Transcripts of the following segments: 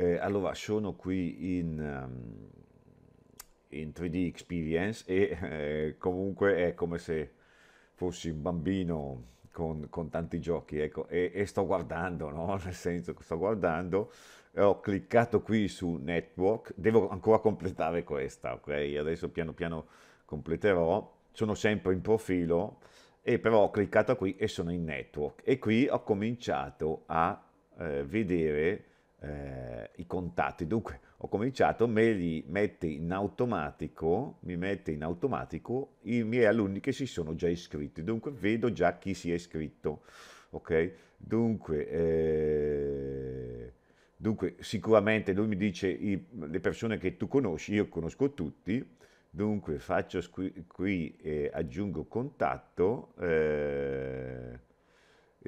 Eh, allora, sono qui in, ehm, in 3D Experience e eh, comunque è come se fossi un bambino con, con tanti giochi, ecco, e, e sto guardando, no? nel senso che sto guardando, ho cliccato qui su Network, devo ancora completare questa, ok? Adesso piano piano completerò, sono sempre in profilo, e però ho cliccato qui e sono in network e qui ho cominciato a eh, vedere eh, i contatti. Dunque ho cominciato, me mette in automatico, mi mette in automatico i miei alunni che si sono già iscritti. Dunque vedo già chi si è iscritto. Ok? Dunque, eh, dunque sicuramente lui mi dice i, le persone che tu conosci, io conosco tutti. Dunque faccio qui, qui eh, aggiungo contatto. Eh,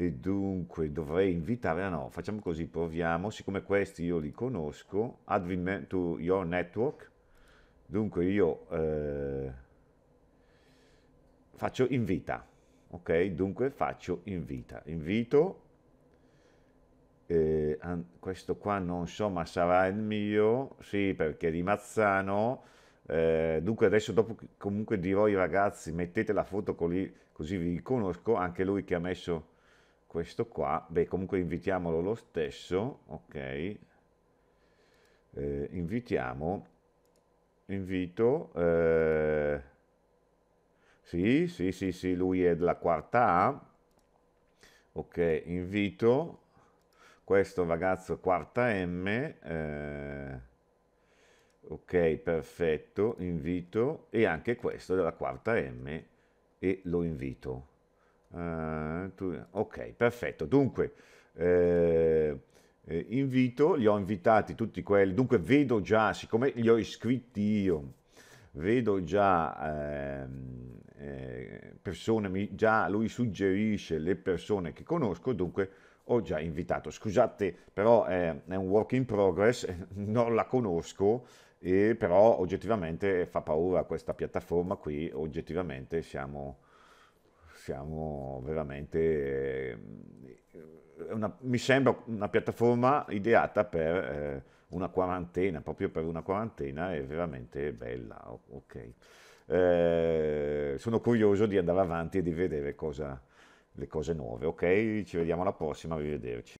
e dunque dovrei invitare, ah no, facciamo così, proviamo, siccome questi io li conosco, admin to your network, dunque io eh, faccio invita, ok? Dunque faccio invita, invito, eh, questo qua non so ma sarà il mio, sì perché è di Mazzano, eh, dunque adesso dopo comunque dirò ai ragazzi mettete la foto così, così vi riconosco, anche lui che ha messo questo qua, beh comunque invitiamolo lo stesso, ok, eh, invitiamo, invito, eh, sì, sì, sì, sì, lui è della quarta A, ok, invito questo ragazzo quarta M, eh, ok, perfetto, invito, e anche questo della quarta M, e lo invito. Eh, tu, ok, perfetto. Dunque, eh, eh, invito, li ho invitati tutti quelli. Dunque, vedo già, siccome li ho iscritti io, vedo già ehm, eh, persone, già lui suggerisce le persone che conosco, dunque ho già invitato. Scusate, però è, è un work in progress, non la conosco. E però oggettivamente fa paura questa piattaforma qui, oggettivamente siamo, diciamo, veramente... Eh, una, mi sembra una piattaforma ideata per eh, una quarantena, proprio per una quarantena, è veramente bella, ok. Eh, sono curioso di andare avanti e di vedere cosa, le cose nuove, ok? Ci vediamo alla prossima, arrivederci.